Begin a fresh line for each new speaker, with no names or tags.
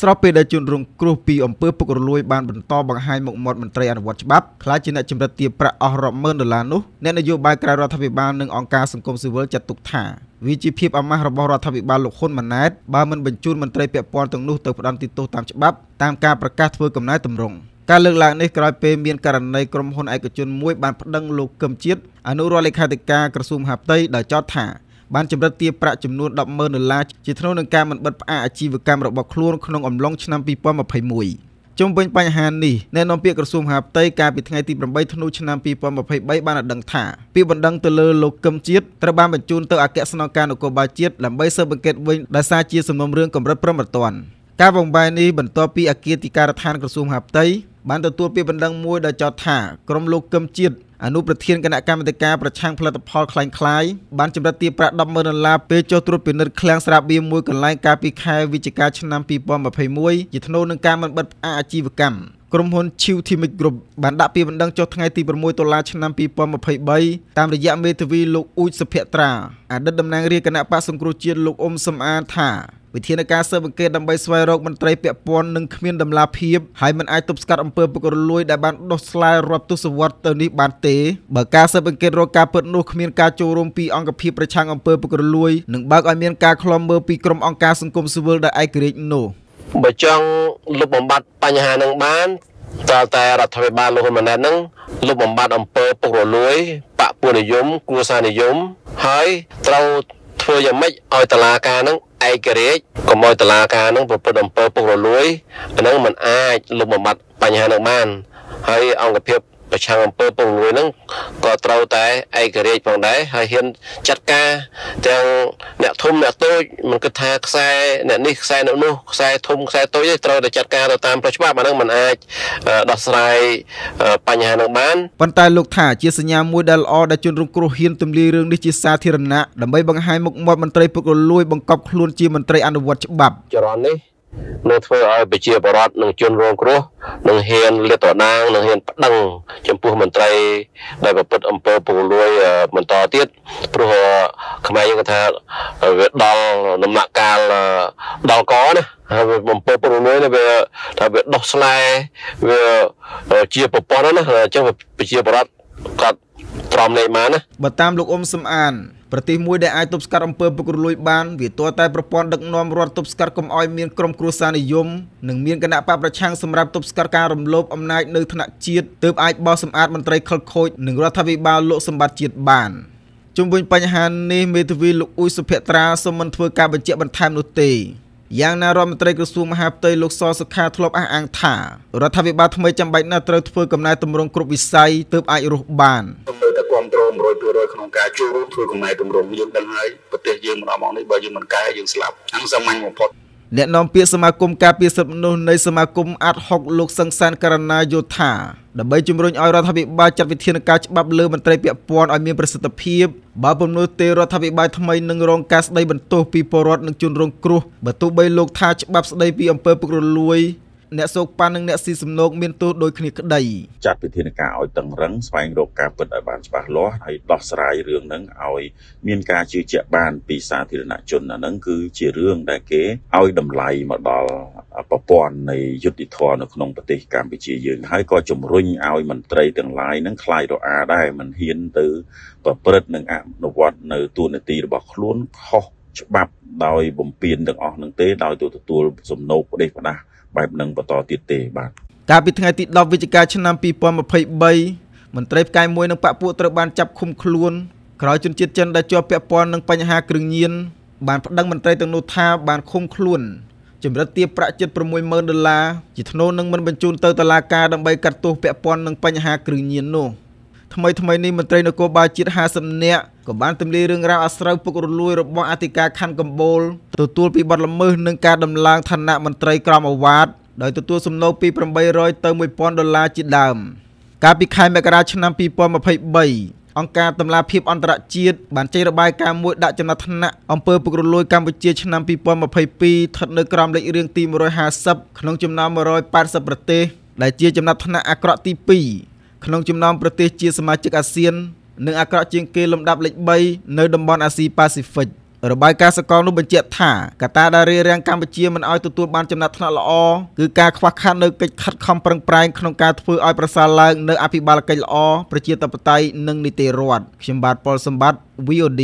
ស្របពេលដែលជនរងគ្រោះពីអំពើពុករលួយបានបន្តបង្ហាញមុខមាត់មន្ត្រីអនុវត្តច្បាប់ខ្លាចជាអ្នកចម្រិតទារប្រាក់អស់រាប់ម៉ឺនដុល្លារនោះអ្នកនយោបាយក្រៅរដ្ឋាភិបាលនិងអង្គការសង្គមស៊ីវិលចាត់ទុកថាវាជាភាពអាម៉ាស់របស់រដ្ឋាភិបាលលោកហ៊ុនម៉ាណែតបើមិនបញ្ជូនមន្ត្រីពាក់ព័ន្ធទាំងនោះទៅផ្ដន្ទាទោសតាមច្បាប់តាមការប្រកាសធ្វើកំណែទម្រង់ការលើកឡើងនេះក្រោយពេលមានករណីក្រុមហ៊ុនឯកជនមួយបានប្តឹងលោកកឹមជាតិអនុរដ្ឋលេខាធិការក្រសួងមហាផ្ទៃដោយចោទថាបានចម្រិតទាបប្រាក់ចំនួន100,000ដុល្លារជាថ្នូវនឹងការមិនបិទផ្អាកអាជីវកម្មរបស់ខ្លួនក្នុងអំឡុងឆ្នាំ2021ជុំវិញបញ្ហានេះអ្នកនាំពាក្យក្រសួងមហាផ្ទៃកាលពីថ្ងៃទី8ធ្នូឆ្នាំ2023បានដឹងថាពាក្យបណ្ដឹងទៅលើលោកកឹមជាតិត្រូវបានបញ្ជូនទៅអគ្គស្នងការនគរបាលជាតិដើម្បីស៊ើបអង្កេតវិញដោយសារជាសំណុំរឿងកម្រិតប្រមត្តនការបង្វែរនេះបន្ទាប់ពីអគ្គទីការដ្ឋានក្រសួងមហាផ្ទៃបានទទួលពាក្យបណ្ដឹងមួយដោយចោទថាក្រុមលោកកឹមជាតិអនុប្រធានគណៈកម្មាធិការប្រឆាំងផលិតផលคล้ายคล้ายបានចម្រិតទារប្រាក់100000ដុល្លារពេលចុះត្រួតពិនិត្យឃ្លាំងស្រាបៀរមួយកន្លែងកាលពីខែវិច្ឆិកាឆ្នាំ2021ជាធ្នូនឹងការមិនបិទផ្អាកអាជីវកម្មក្រុមហ៊ុន Chiu Thimic Group បានដាក់ពាក្យបណ្ដឹងចុះថ្ងៃទី6តុលាឆ្នាំ2023តាមរយៈមេធាវីលោកអ៊ូចសុភ័ត្រាអតីតតំណាងរាជគណៈបក្សសង្គ្រោះជាតិលោកអ៊ុំសំអានថាវិធានការស៊ើបអង្កេតដើម្បីស្វែងរកមន្ត្រីពាក់ព័ន្ធនឹងគ្មានដំណាភៀបហើយមិនអាចទប់ស្កាត់អំពើពុករលួយដែលបានដោះស្លាយរាប់ទសវត្សរ៍ទៅនេះបានទេបើការស៊ើបអង្កេតរកការពិតនោះគ្មានការចូលរួមពីអង្គភាពប្រឆាំងអំពើពុករលួយនិងបើកឲ្យមានការឃ្លាំមើលពីក្រុមអង្គការសង្គមស៊ីវិលដែលឯករាជ្យនោះ
បើចង់លុបបំបាត់បញ្ហានឹងបានតើតែរដ្ឋាភិបាលលោកហ៊ុនម៉ាណែតនឹងលុបបំបាត់អំពើពុករលួយបកពួននិយមគួសារនិយមហើយត្រូវធ្វើយ៉ាងម៉េចឲ្យតឡាការនឹងឯករាជ្យកុំឲ្យតឡាការនឹងប្រព្រឹត្តអំពើពុករលួយអានឹងมันអាចលុបបំបាត់បញ្ហានឹងបានហើយអង្គភាពប្រឆាំងអំពើពុករលួយនឹងក៏ត្រូវតែឯករាជ្យផងដែរហើយហ៊ានចាត់ការទាំងអ្នកធំអ្នកតូចមិនគិតថា ខ្សែអ្នកនេះខ្សែអ្នកនោះខ្សែធំខ្សែតូចទេត្រូវតែចាត់ការទៅតាមប្រច្បាប់អាហ្នឹងมันអាចដោះស្រាយបញ្ហានឹងបាន
ប៉ុន្តែលោកថាជាសញ្ញាមួយដែលល្អដែលជនរងគ្រោះហ៊ានទម្លាយរឿងនេះជាសាធារណៈដើម្បីបង្ហាញមុខមាត់មន្ត្រីពុករលួយបង្កប់ខ្លួនជាមន្ត្រីអនុវត្តច្បាប់
ចរន្តនេះនៅធ្វើឲ្យប្រជាពលរដ្ឋនិងជនរងគ្រោះនឹងហ៊ានលាតត្រដាងនិងហ៊ានប្តឹងចំពោះមន្ត្រីដែលប្រព្រឹត្តអំពើពុករលួយបន្តទៀតព្រោះខ្មែរយើងថាវាដល់ដំណាក់កាលដល់កណាហើយបំពើពុករលួយនេះវាថាវាដោះស្លែវាជាប្រព័ន្ធណាអញ្ចឹង
ប្រជាពលរដ្ឋគាត់ត្រមលេខមកណាបើតាមលោកអ៊ុំសំអានប្រទេសមួយដែលអាចទប់ស្កាត់អំពើពុករលួយបានវាទាល់តែប្រព័ន្ធដឹកនាំរដ្ឋទប់ស្កាត់កុំឲ្យមានក្រុមគ្រួសារនិយមនិងមានគណៈបកប្រឆាំងសម្រាប់ទប់ស្កាត់ការរំលោភអំណាចនៅថ្នាក់ជាតិទើបអាចបោះសម្អាតមន្ត្រីខិលខូចនិងរដ្ឋាភិបាលលោកសម្បត្តិជាតិបានជុំវិញបញ្ហានេះមេធាវីលោកអ៊ុយសុភ័ត្រាសូមមិនធ្វើការបញ្ជាក់បន្ថែមនោះទេយ៉ាងណារដ្ឋមន្ត្រីក្រសួងមហាផ្ទៃលោកសសុខាធ្លាប់អះអាងថារដ្ឋាភិបាលថ្មីចាំបាច់ណាស់ត្រូវធ្វើកំណែទម្រង់គ្រប់វិស័យទើបអាចរស់បាន។គ្រប់គ្រង100%ក្នុងការចូលរួមធ្វើកម្លាំងទម្រង់យើងដឹងហ
ើយប្រទេសយើងម្ដងមកនេះបើយើងមិនកែយើងស្លាប់ហ្នឹងសាមញ្ញបំផុត
អ្នកនាំពាក្យសមាគមការពារសិទ្ធិមនុស្សនៃសមាគមអាត់ហុកលោកសង្សានករណាយោធាដើម្បីជំរុញឲ្យរដ្ឋាភិបាលចាត់វិធានការច្បាប់លើមន្ត្រីពាក់ព័ន្ធឲ្យមានប្រសិទ្ធភាពបើពំនួលទេរដ្ឋាភិបាលថ្មីនឹងរងការស្ដីបន្ទោសពីពលរដ្ឋនិងជនរងគ្រោះបើទោះបីលោកថាច្បាប់ស្ដីពីអំពើពុករលួយអ្នកសោកប៉ានិងអ្នកស៊ីសំណោកមានទោសដូចគ្នាក្តី
ចាត់វិធានការឲ្យតឹងរឹងស្វែងរកការពិតឲ្យបានច្បាស់លាស់ហើយដោះស្រាយរឿងហ្នឹងឲ្យមានការជឿជាក់បានពីសាធារណជនអាហ្នឹងគឺជារឿងដែលគេឲ្យតម្លៃមកដល់ប្រព័ន្ធនៃយុតិធម៌នៅក្នុងប្រទេសកម្ពុជាយើងហើយក៏ជំរុញឲ្យមន្ត្រីទាំងឡាយហ្នឹងខ្លាយរអាដែរមិនហ៊ានទៅប្រព្រឹត្តនិងអនុវត្តនៅទូនាទីរបស់ខ្លួនខុសច្បាប់ដោយបំពេញទាំងអស់នឹងទេដោយទទួលសំណូកផ្ដេសផ្ដាស់បែបនឹងបន្តទៀតទេ បាទ
កាលពីថ្ងៃទី10វិច្ឆិកាឆ្នាំ2023មន្ត្រីផ្កាយមួយនិងបពពួកត្រូវបានចាប់ឃុំខ្លួនក្រោយជនជាតិចិនដែលជាប់ពាក់ព័ន្ធនឹងបញ្ហាគ្រឿងញៀនបានប្តឹងមន្ត្រីទាំងនោះថាបានឃុំខ្លួនចម្រិតទាបប្រាក់ចិត្ត60000ដុល្លារជាថ្នូរនឹងមិនបញ្ជូនទៅតុលាការដើម្បីកាត់ទោសពាក់ព័ន្ធនឹងបញ្ហាគ្រឿងញៀននោះ។ថ្មីថ្មីនេះមន្ត្រីនគរបាលជាតិ50នាក់ក៏បានទម្លាយរឿងរ៉ាវអាស្រូវពុករលួយរបស់អធិការខណ្ឌកម្ពូលទទួលពីបទល្មើសនិងការដំឡើងឋានៈមន្ត្រីក្រមអាវ៉ាតដោយទទួលសំណូកពី800ទៅ1000ដុល្លារជាដើមកាលពីខែមករាឆ្នាំ2023អង្គការតម្លាភាពអន្តរជាតិបានចេញរបាយការណ៍មួយដាក់ចំណាត់ថ្នាក់អំពើពុករលួយកម្ពុជាឆ្នាំ2022ស្ថិតនៅក្រោមលេខរៀងទី150ក្នុងចំណោម180ប្រទេសដែលជាចំណាត់ថ្នាក់អាក្រក់ទី2ក្នុងចំណោមប្រទេសជាសមាជិកអាស៊ាននិងអាក្រក់ជាងគេលំដាប់លេខ3នៅតំបន់អាស៊ីប៉ាស៊ីហ្វិករបាយការណ៍សកលនោះបញ្ជាក់ថាកត្តាដែលរារាំងកម្ពុជាមិនឲ្យទទួលបានចំណាត់ថ្នាក់ល្អគឺការខ្វះខាតនូវកិច្ចខិតខំប្រឹងប្រែងក្នុងការធ្វើឲ្យប្រសើរឡើងនូវអភិបាលកិច្ចល្អប្រជាធិបតេយ្យនិងនីតិរដ្ឋខ្ញុំបាទប៉ុលសម្បត្តិ VOD